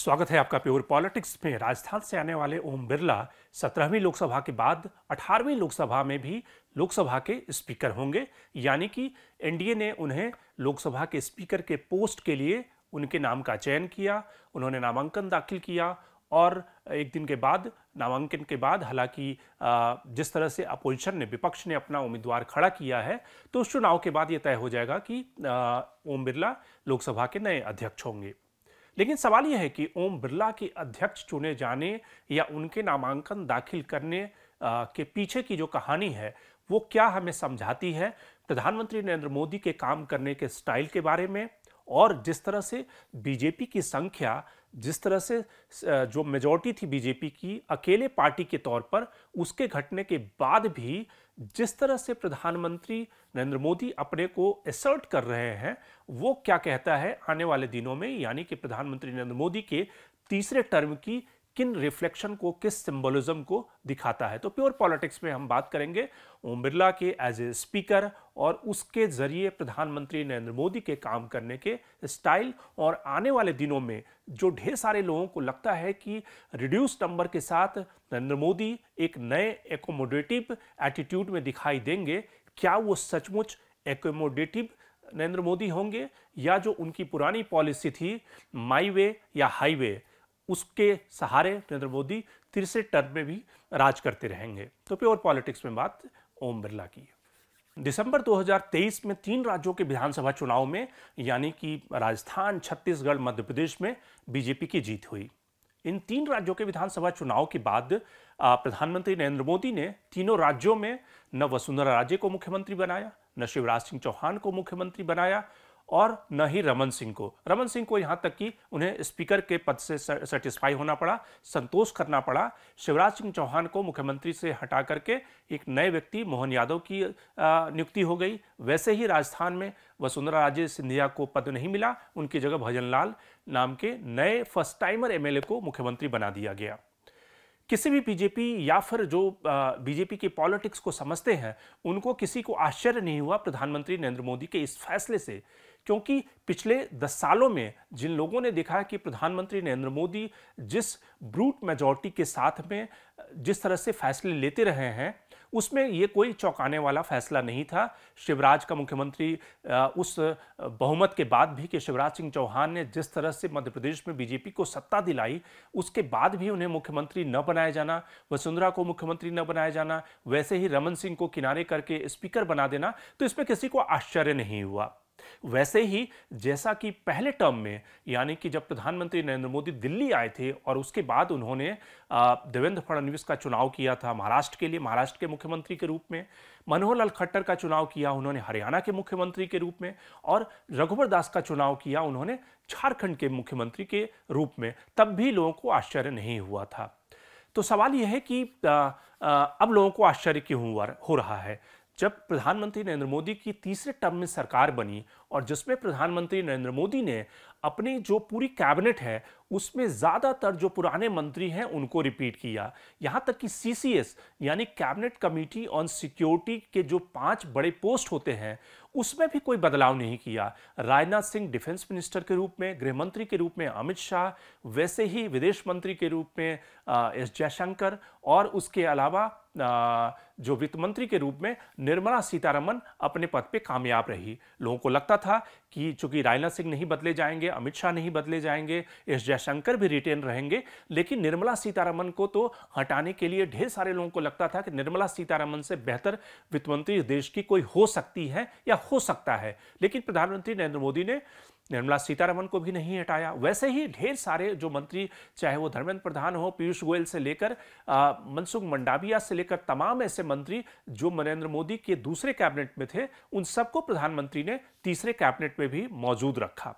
स्वागत है आपका प्योर पॉलिटिक्स में राजस्थान से आने वाले ओम बिरला सत्रहवीं लोकसभा के बाद अठारहवीं लोकसभा में भी लोकसभा के स्पीकर होंगे यानी कि एनडीए ने उन्हें लोकसभा के स्पीकर के पोस्ट के लिए उनके नाम का चयन किया उन्होंने नामांकन दाखिल किया और एक दिन के बाद नामांकन के बाद हालांकि जिस तरह से अपोजिशन ने विपक्ष ने अपना उम्मीदवार खड़ा किया है तो उस चुनाव के बाद ये तय हो जाएगा कि ओम बिरला लोकसभा के नए अध्यक्ष होंगे लेकिन सवाल यह है कि ओम बिरला के अध्यक्ष चुने जाने या उनके नामांकन दाखिल करने के पीछे की जो कहानी है वो क्या हमें समझाती है प्रधानमंत्री नरेंद्र मोदी के काम करने के स्टाइल के बारे में और जिस तरह से बीजेपी की संख्या जिस तरह से जो मेजोरिटी थी बीजेपी की अकेले पार्टी के तौर पर उसके घटने के बाद भी जिस तरह से प्रधानमंत्री नरेंद्र मोदी अपने को एसर्ट कर रहे हैं वो क्या कहता है आने वाले दिनों में यानी कि प्रधानमंत्री नरेंद्र मोदी के तीसरे टर्म की किन रिफ्लेक्शन को किस सिंबोलिज्म को दिखाता है तो प्योर पॉलिटिक्स में हम बात करेंगे ओम बिरला के एज ए स्पीकर और उसके जरिए प्रधानमंत्री नरेंद्र मोदी के काम करने के स्टाइल और आने वाले दिनों में जो ढेर सारे लोगों को लगता है कि रिड्यूस नंबर के साथ नरेंद्र मोदी एक नए एकोमोडेटिव एटीट्यूड में दिखाई देंगे क्या वो सचमुच एकोमोडेटिव नरेंद्र मोदी होंगे या जो उनकी पुरानी पॉलिसी थी माई वे या हाईवे उसके सहारे नरेंद्र मोदी तीसरे टर्म में भी राज करते रहेंगे तो प्योर पॉलिटिक्स में बात ओम बिरला की दिसंबर 2023 में तीन राज्यों के विधानसभा चुनाव में यानी कि राजस्थान छत्तीसगढ़ मध्य प्रदेश में बीजेपी की जीत हुई इन तीन राज्यों के विधानसभा चुनाव के बाद प्रधानमंत्री नरेंद्र मोदी ने तीनों राज्यों में न वसुंधरा राजे को मुख्यमंत्री बनाया न शिवराज सिंह चौहान को मुख्यमंत्री बनाया और न ही रमन सिंह को रमन सिंह को यहाँ तक कि उन्हें स्पीकर के पद से सेटिस्फाई होना पड़ा संतोष करना पड़ा शिवराज सिंह चौहान को मुख्यमंत्री से हटा करके एक नए व्यक्ति मोहन यादव की नियुक्ति हो गई वैसे ही राजस्थान में वसुंधरा राजे सिंधिया को पद नहीं मिला उनकी जगह भजन लाल नाम के नए फर्स्ट टाइमर एम को मुख्यमंत्री बना दिया गया किसी भी बीजेपी या फिर जो बीजेपी की पॉलिटिक्स को समझते हैं उनको किसी को आश्चर्य नहीं हुआ प्रधानमंत्री नरेंद्र मोदी के इस फैसले से क्योंकि पिछले दस सालों में जिन लोगों ने देखा है कि प्रधानमंत्री नरेंद्र मोदी जिस ब्रूट मेजॉरिटी के साथ में जिस तरह से फैसले लेते रहे हैं उसमें ये कोई चौंकाने वाला फैसला नहीं था शिवराज का मुख्यमंत्री उस बहुमत के बाद भी कि शिवराज सिंह चौहान ने जिस तरह से मध्य प्रदेश में बीजेपी को सत्ता दिलाई उसके बाद भी उन्हें मुख्यमंत्री न बनाया जाना वसुंधरा को मुख्यमंत्री न बनाया जाना वैसे ही रमन सिंह को किनारे करके स्पीकर बना देना तो इसमें किसी को आश्चर्य नहीं हुआ वैसे ही जैसा कि पहले टर्म में यानी कि जब प्रधानमंत्री नरेंद्र मोदी दिल्ली आए थे और उसके बाद उन्होंने देवेंद्र फडणवीस का चुनाव किया था महाराष्ट्र के लिए महाराष्ट्र के मुख्यमंत्री के रूप में मनोहर लाल खट्टर का चुनाव किया उन्होंने हरियाणा के मुख्यमंत्री के रूप में और रघुवर दास का चुनाव किया उन्होंने झारखंड के मुख्यमंत्री के रूप में तब भी लोगों को आश्चर्य नहीं हुआ था तो सवाल यह है कि अब लोगों को आश्चर्य क्यों हो रहा है जब प्रधानमंत्री नरेंद्र मोदी की तीसरे टर्म में सरकार बनी और जिसमें प्रधानमंत्री नरेंद्र मोदी ने अपनी जो पूरी कैबिनेट है उसमें ज़्यादातर जो पुराने मंत्री हैं उनको रिपीट किया यहाँ तक कि सीसीएस यानी कैबिनेट कमेटी ऑन सिक्योरिटी के जो पांच बड़े पोस्ट होते हैं उसमें भी कोई बदलाव नहीं किया राजनाथ सिंह डिफेंस मिनिस्टर के रूप में गृह मंत्री के रूप में अमित शाह वैसे ही विदेश मंत्री के रूप में एस जयशंकर और उसके अलावा आ, जो वित्त मंत्री के रूप में निर्मला सीतारमन अपने पद पे कामयाब रही लोगों को लगता था कि चूंकि राजनाथ सिंह नहीं बदले जाएंगे अमित शाह नहीं बदले जाएंगे एस जयशंकर भी रिटेन रहेंगे लेकिन निर्मला सीतारमन को तो हटाने के लिए ढेर सारे लोगों को लगता था कि निर्मला सीतारमन से बेहतर वित्त मंत्री देश की कोई हो सकती है या हो सकता है लेकिन प्रधानमंत्री नरेंद्र मोदी ने निर्मला सीतारमन को भी नहीं हटाया वैसे ही ढेर सारे जो मंत्री चाहे वो धर्मेंद्र प्रधान हो पीयूष गोयल से लेकर मनसुख मंडाविया से लेकर तमाम ऐसे मंत्री जो नरेंद्र मोदी के दूसरे कैबिनेट में थे उन सबको प्रधानमंत्री ने तीसरे कैबिनेट में भी मौजूद रखा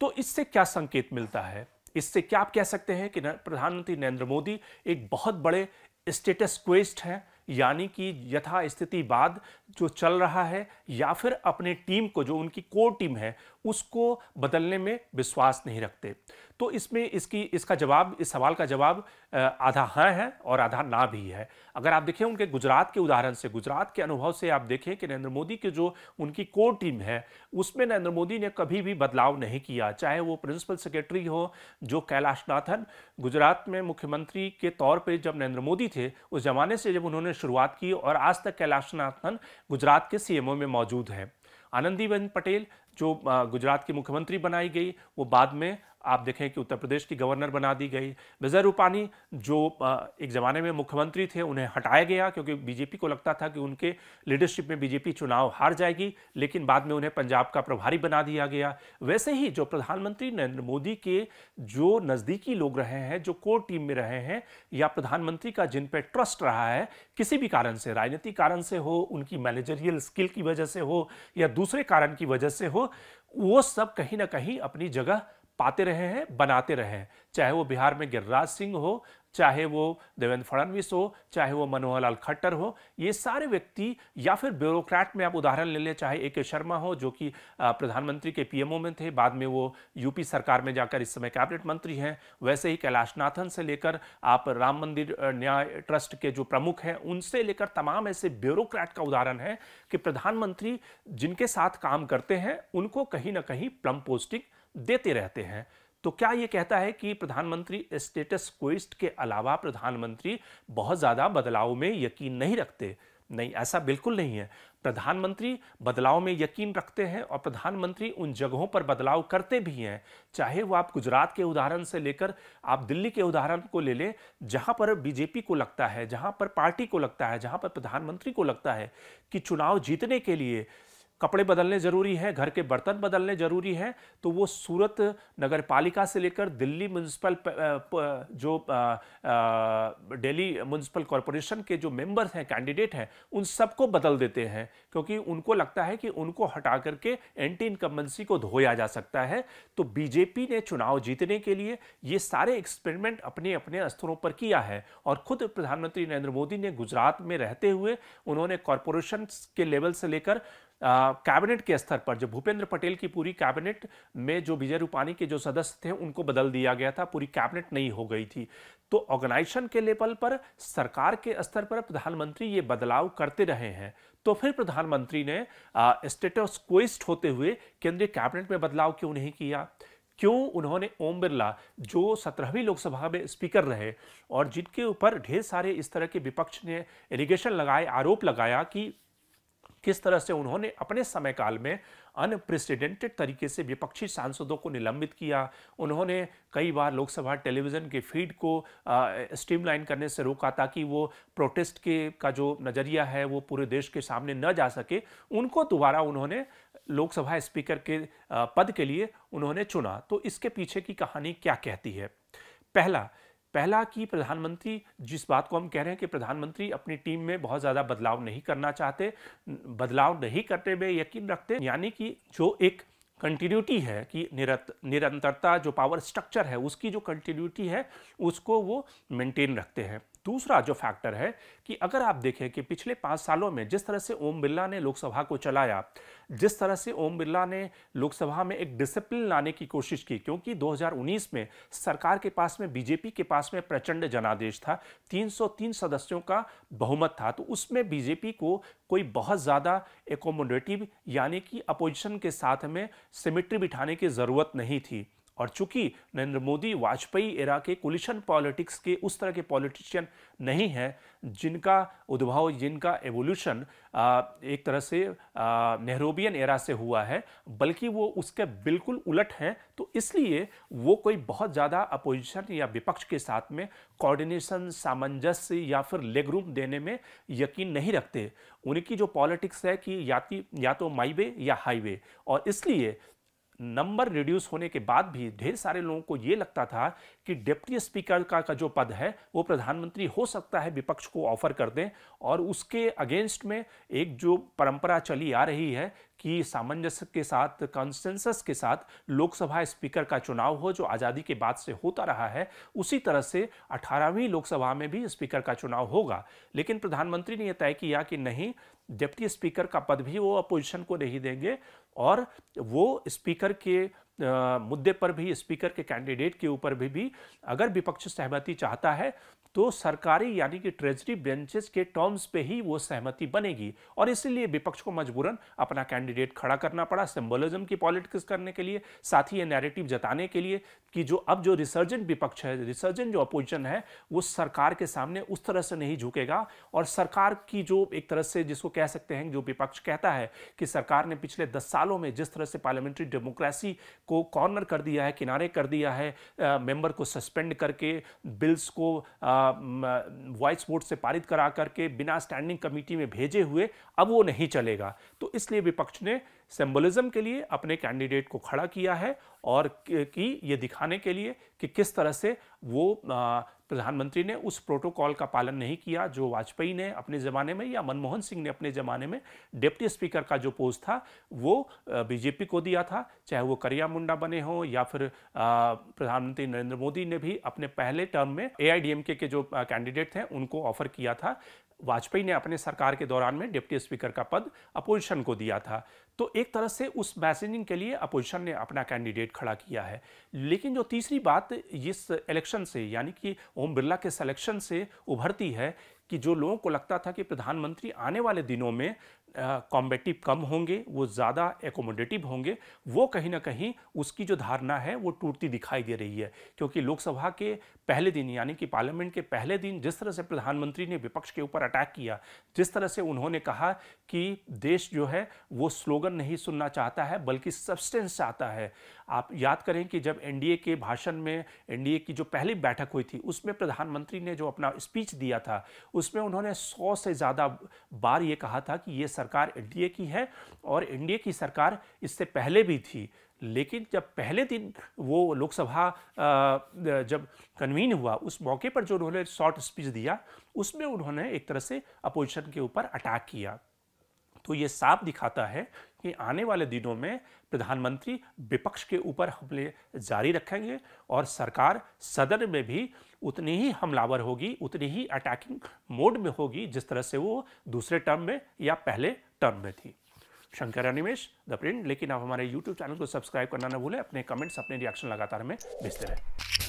तो इससे क्या संकेत मिलता है इससे क्या आप कह सकते हैं कि प्रधानमंत्री नरेंद्र मोदी एक बहुत बड़े स्टेटस क्वेस्ट हैं यानी कि बाद जो चल रहा है या फिर अपने टीम को जो उनकी कोर टीम है उसको बदलने में विश्वास नहीं रखते तो इसमें इसकी इसका जवाब इस सवाल का जवाब आधा हाँ है और आधा ना भी है अगर आप देखें उनके गुजरात के उदाहरण से गुजरात के अनुभव से आप देखें कि नरेंद्र मोदी के जो उनकी कोर टीम है उसमें नरेंद्र मोदी ने कभी भी बदलाव नहीं किया चाहे वो प्रिंसिपल सेक्रेटरी हो जो कैलाश नाथन गुजरात में मुख्यमंत्री के तौर पर जब नरेंद्र मोदी थे उस जमाने से जब उन्होंने शुरुआत की और आज तक कैलाश नाथन गुजरात के सीएमओ में मौजूद हैं आनंदीबेन पटेल जो गुजरात की मुख्यमंत्री बनाई गई वो बाद में आप देखें कि उत्तर प्रदेश की गवर्नर बना दी गई विजय रूपानी जो एक ज़माने में मुख्यमंत्री थे उन्हें हटाया गया क्योंकि बीजेपी को लगता था कि उनके लीडरशिप में बीजेपी चुनाव हार जाएगी लेकिन बाद में उन्हें पंजाब का प्रभारी बना दिया गया वैसे ही जो प्रधानमंत्री नरेंद्र मोदी के जो नज़दीकी लोग रहे हैं जो कोर टीम में रहे हैं या प्रधानमंत्री का जिन पर ट्रस्ट रहा है किसी भी कारण से राजनीतिक कारण से हो उनकी मैनेजरियल स्किल की वजह से हो या दूसरे कारण की वजह से हो वो सब कहीं ना कहीं अपनी जगह पाते रहे हैं बनाते रहे हैं चाहे वो बिहार में गिरिराज सिंह हो चाहे वो देवेंद्र फडणवीस हो चाहे वो मनोहर लाल खट्टर हो ये सारे व्यक्ति या फिर ब्यूरोक्रैट में आप उदाहरण ले लें चाहे ए के शर्मा हो जो कि प्रधानमंत्री के पीएमओ में थे बाद में वो यूपी सरकार में जाकर इस समय कैबिनेट मंत्री हैं वैसे ही कैलाशनाथन से लेकर आप राम मंदिर न्याय ट्रस्ट के जो प्रमुख हैं उनसे लेकर तमाम ऐसे ब्यूरोक्रैट का उदाहरण है कि प्रधानमंत्री जिनके साथ काम करते हैं उनको कहीं ना कहीं प्लम पोस्टिंग देते रहते हैं तो क्या ये कहता है कि प्रधानमंत्री स्टेटस क्विस्ट के अलावा प्रधानमंत्री बहुत ज़्यादा बदलाव में यकीन नहीं रखते नहीं ऐसा बिल्कुल नहीं है प्रधानमंत्री बदलाव में यकीन रखते हैं और प्रधानमंत्री उन जगहों पर बदलाव करते भी हैं चाहे वो आप गुजरात के उदाहरण से लेकर आप दिल्ली के उदाहरण को ले लें जहां पर बीजेपी को लगता है जहां पर पार्टी को लगता है जहां पर प्रधानमंत्री को लगता है कि चुनाव जीतने के लिए कपड़े बदलने ज़रूरी हैं घर के बर्तन बदलने ज़रूरी हैं तो वो सूरत नगर पालिका से लेकर दिल्ली म्यूनसिपल जो दिल्ली म्यूनसिपल कॉरपोरेशन के जो मेंबर्स हैं कैंडिडेट हैं उन सबको बदल देते हैं क्योंकि उनको लगता है कि उनको हटा करके एंटी इनकम्बेंसी को धोया जा सकता है तो बीजेपी ने चुनाव जीतने के लिए ये सारे एक्सपेरिमेंट अपने अपने स्तरों पर किया है और खुद प्रधानमंत्री नरेंद्र मोदी ने गुजरात में रहते हुए उन्होंने कॉरपोरेशन के लेवल से लेकर कैबिनेट के स्तर पर जो भूपेंद्र पटेल की पूरी कैबिनेट में जो विजय रूपानी के जो सदस्य थे उनको बदल दिया गया था पूरी कैबिनेट नहीं हो गई थी तो ऑर्गेनाइजेशन के लेवल पर सरकार के स्तर पर प्रधानमंत्री ये बदलाव करते रहे हैं तो फिर प्रधानमंत्री ने स्टेटस क्वेस्ट होते हुए केंद्रीय कैबिनेट में बदलाव क्यों नहीं किया क्यों उन्होंने ओम बिरला जो सत्रहवीं लोकसभा में स्पीकर रहे और जिनके ऊपर ढेर सारे इस तरह के विपक्ष ने एलिगेशन लगाए आरोप लगाया कि किस तरह से उन्होंने अपने समय काल में अनप्रेसिडेंटेड तरीके से विपक्षी सांसदों को निलंबित किया उन्होंने कई बार लोकसभा टेलीविज़न के फीड को स्ट्रीमलाइन करने से रोका ताकि वो प्रोटेस्ट के का जो नज़रिया है वो पूरे देश के सामने न जा सके उनको दोबारा उन्होंने लोकसभा स्पीकर के पद के लिए उन्होंने चुना तो इसके पीछे की कहानी क्या कहती है पहला पहला कि प्रधानमंत्री जिस बात को हम कह रहे हैं कि प्रधानमंत्री अपनी टीम में बहुत ज़्यादा बदलाव नहीं करना चाहते बदलाव नहीं करने में यकीन रखते यानी कि जो एक कंटिन्यूटी है कि निरत निरंतरता जो पावर स्ट्रक्चर है उसकी जो कंटिन्यूटी है उसको वो मेंटेन रखते हैं दूसरा जो फैक्टर है कि अगर आप देखें कि पिछले पाँच सालों में जिस तरह से ओम बिरला ने लोकसभा को चलाया जिस तरह से ओम बिरला ने लोकसभा में एक डिसिप्लिन लाने की कोशिश की क्योंकि 2019 में सरकार के पास में बीजेपी के पास में प्रचंड जनादेश था 303 सदस्यों का बहुमत था तो उसमें बीजेपी को कोई बहुत ज़्यादा एकोमोडेटिव यानी कि अपोजिशन के साथ में सिमिट्री बिठाने की ज़रूरत नहीं थी और चूंकि नरेंद्र मोदी वाजपेयी एरा के कोलिशन पॉलिटिक्स के उस तरह के पॉलिटिशियन नहीं हैं जिनका उद्भव जिनका एवोल्यूशन एक तरह से नेहरूबियन एरा से हुआ है बल्कि वो उसके बिल्कुल उलट हैं तो इसलिए वो कोई बहुत ज़्यादा अपोजिशन या विपक्ष के साथ में कोऑर्डिनेशन सामंजस्य या फिर लेग रूम देने में यकीन नहीं रखते उनकी जो पॉलिटिक्स है कि या, या तो वे या हाईवे और इसलिए नंबर रिड्यूस होने के बाद भी ढेर सारे लोगों को यह लगता था कि डिप्टी स्पीकर का, का जो पद है वो प्रधानमंत्री हो सकता है विपक्ष को ऑफर कर दें और उसके अगेंस्ट में एक जो परंपरा चली आ रही है कि सामंजस्य के साथ कंसेंसस के साथ लोकसभा स्पीकर का चुनाव हो जो आज़ादी के बाद से होता रहा है उसी तरह से अठारहवीं लोकसभा में भी स्पीकर का चुनाव होगा लेकिन प्रधानमंत्री ने यह तय किया कि नहीं डिप्टी स्पीकर का पद भी वो अपोजिशन को नहीं देंगे और वो स्पीकर के आ, मुद्दे पर भी स्पीकर के कैंडिडेट के ऊपर भी, भी अगर विपक्ष सहमति चाहता है तो सरकारी यानी कि ट्रेजरी बेंचेस के टर्म्स पे ही वो सहमति बनेगी और इसीलिए विपक्ष को मजबूरन अपना कैंडिडेट खड़ा करना पड़ा सिम्बोलिज्म की पॉलिटिक्स करने के लिए साथ ही ये नैरेटिव जताने के लिए कि जो अब जो रिसर्जेंट विपक्ष है रिसर्जेंट जो अपोजिशन है वो सरकार के सामने उस तरह से नहीं झुकेगा और सरकार की जो एक तरह से जिसको कह सकते हैं जो विपक्ष कहता है कि सरकार ने पिछले दस सालों में जिस तरह से पार्लियामेंट्री डेमोक्रेसी को कॉर्नर कर दिया है किनारे कर दिया है मेंबर को सस्पेंड करके बिल्स को आ, वॉइस बोर्ड से पारित करा करके बिना स्टैंडिंग कमेटी में भेजे हुए अब वो नहीं चलेगा तो इसलिए विपक्ष ने सिंबलिज्म के लिए अपने कैंडिडेट को खड़ा किया है और कि ये दिखाने के लिए कि किस तरह से वो प्रधानमंत्री ने उस प्रोटोकॉल का पालन नहीं किया जो वाजपेयी ने अपने ज़माने में या मनमोहन सिंह ने अपने ज़माने में डिप्टी स्पीकर का जो पोस्ट था वो बीजेपी को दिया था चाहे वो करिया मुंडा बने हों या फिर प्रधानमंत्री नरेंद्र मोदी ने भी अपने पहले टर्म में ए के जो कैंडिडेट थे उनको ऑफर किया था वाजपेयी ने अपने सरकार के दौरान में डिप्टी स्पीकर का पद अपोजिशन को दिया था तो एक तरह से उस मैसेजिंग के लिए अपोजिशन ने अपना कैंडिडेट खड़ा किया है लेकिन जो तीसरी बात इस इलेक्शन से यानी कि ओम बिरला के सिलेक्शन से उभरती है कि जो लोगों को लगता था कि प्रधानमंत्री आने वाले दिनों में कॉम्बेटिव कम होंगे वो ज़्यादा एकोमोडेटिव होंगे वो कहीं ना कहीं उसकी जो धारणा है वो टूटती दिखाई दे रही है क्योंकि लोकसभा के पहले दिन यानी कि पार्लियामेंट के पहले दिन जिस तरह से प्रधानमंत्री ने विपक्ष के ऊपर अटैक किया जिस तरह से उन्होंने कहा कि देश जो है वो स्लोगन नहीं सुनना चाहता है बल्कि सब्सटेंस चाहता है आप याद करें कि जब एनडीए के भाषण में एनडीए की जो पहली बैठक हुई थी उसमें प्रधानमंत्री ने जो अपना स्पीच दिया था उसमें उन्होंने सौ से ज़्यादा बार ये कहा था कि ये सर सरकार एनडीए की है और एनडीए की सरकार इससे पहले भी थी लेकिन जब पहले दिन वो लोकसभा जब कन्वीन हुआ उस मौके पर जो उन्होंने शॉर्ट स्पीच दिया उसमें उन्होंने एक तरह से अपोजिशन के ऊपर अटैक किया तो ये साफ दिखाता है कि आने वाले दिनों में प्रधानमंत्री विपक्ष के ऊपर हमले जारी रखेंगे और सरकार सदन में भी उतनी ही हमलावर होगी उतनी ही अटैकिंग मोड में होगी जिस तरह से वो दूसरे टर्म में या पहले टर्म में थी शंकर अनिमेश द प्रिंट लेकिन आप हमारे यूट्यूब चैनल को सब्सक्राइब करना ना भूलें अपने कमेंट्स अपने रिएक्शन लगातार हमें भेजते रहें